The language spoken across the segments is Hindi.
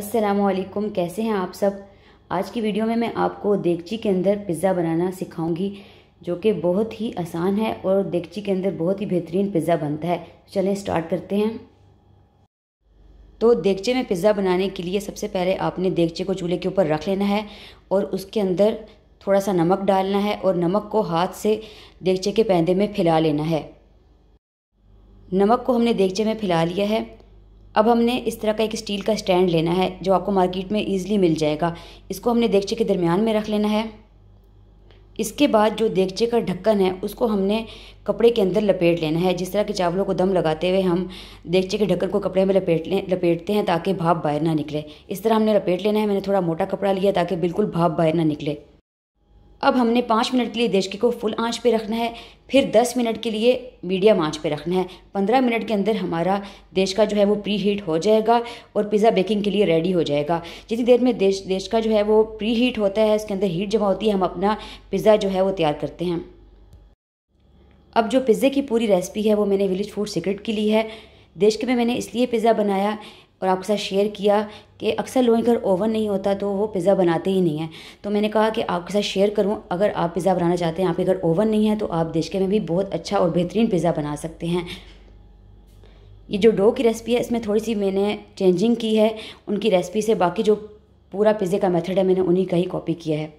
असलकुम कैसे हैं आप सब आज की वीडियो में मैं आपको देगची के अंदर पिज़्ज़ा बनाना सिखाऊंगी जो कि बहुत ही आसान है और देगची के अंदर बहुत ही बेहतरीन पिज़्ज़ा बनता है चलें स्टार्ट करते हैं तो देगचे में पिज़्ज़ा बनाने के लिए सबसे पहले आपने देगचे को चूल्हे के ऊपर रख लेना है और उसके अंदर थोड़ा सा नमक डालना है और नमक को हाथ से देगचे के पैदे में फैला लेना है नमक को हमने देगचे में फैला लिया है अब हमने इस तरह का एक स्टील का स्टैंड लेना है जो आपको मार्केट में ईजिली मिल जाएगा इसको हमने देगचे के दरमियान में रख लेना है इसके बाद जो देगचे का ढक्कन है उसको हमने कपड़े के अंदर लपेट लेना है जिस तरह के चावलों को दम लगाते हुए हम देगचे के ढक्कन को कपड़े में लपेट लें लपेटते हैं ताकि भाप बाहर ना निकले इस तरह हमने लपेट लेना है मैंने थोड़ा मोटा कपड़ा लिया ताकि बिल्कुल भाप बाहर ना निकले अब हमने पाँच मिनट के लिए देशके को फुल आंच पे रखना है फिर दस मिनट के लिए मीडियम आंच पे रखना है पंद्रह मिनट के अंदर हमारा देश का जो है वो प्री हीट हो जाएगा और पिज़्ज़ा बेकिंग के लिए रेडी हो जाएगा जितनी देर में देश देश का जो है वो प्री हीट होता है उसके अंदर हीट जमा होती है हम अपना पिज़्ज़ा जो है वो तैयार करते हैं अब जो पिज़्ज़े की पूरी रेसिपी है वो मैंने विलेज फूड सीक्रेट की ली है देश के में मैंने इसलिए पिज़्ज़ा बनाया और आपके साथ शेयर किया कि अक्सर लोगों के घर ओवन नहीं होता तो वो पिज़्ज़ा बनाते ही नहीं हैं तो मैंने कहा कि आपके साथ शेयर करूँ अगर आप पिज़्ज़ा बनाना चाहते हैं आपके घर ओवन नहीं है तो आप देश के में भी बहुत अच्छा और बेहतरीन पिज़्ज़ा बना सकते हैं ये जो डो की रेसिपी है इसमें थोड़ी सी मैंने चेंजिंग की है उनकी रेसिपी से बाकी जो पूरा पिज़्ज़े का मेथड है मैंने उन्हीं का ही कॉपी किया है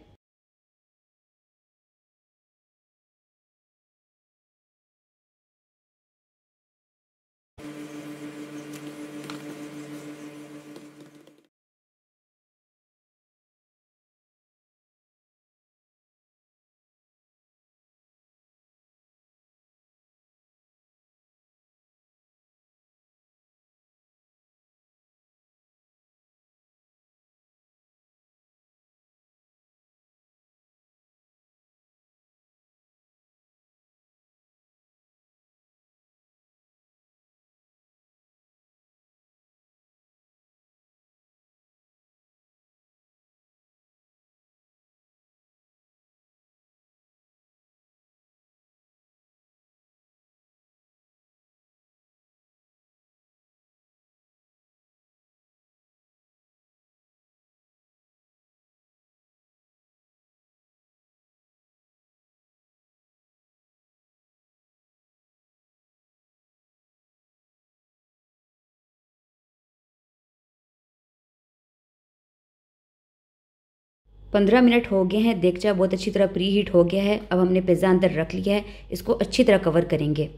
पंद्रह मिनट हो गए हैं देखचा बहुत अच्छी तरह प्री हीट हो गया है अब हमने पिज़्ज़ा अंदर रख लिया है इसको अच्छी तरह कवर करेंगे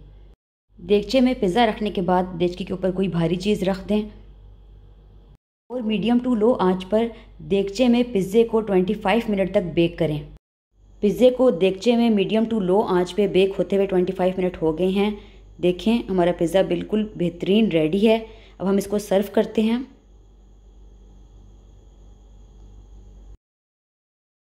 देखचे में पिज़्ज़ा रखने के बाद देखचे के ऊपर कोई भारी चीज़ रख दें और मीडियम टू लो आंच पर देखचे में पिज़्ज़े को 25 मिनट तक बेक करें पिज़्ज़े को देखचे में मीडियम टू लो आंच पे बेक होते हुए 25 मिनट हो गए हैं देखें हमारा पिज़्ज़ा बिल्कुल बेहतरीन रेडी है अब हम इसको सर्व करते हैं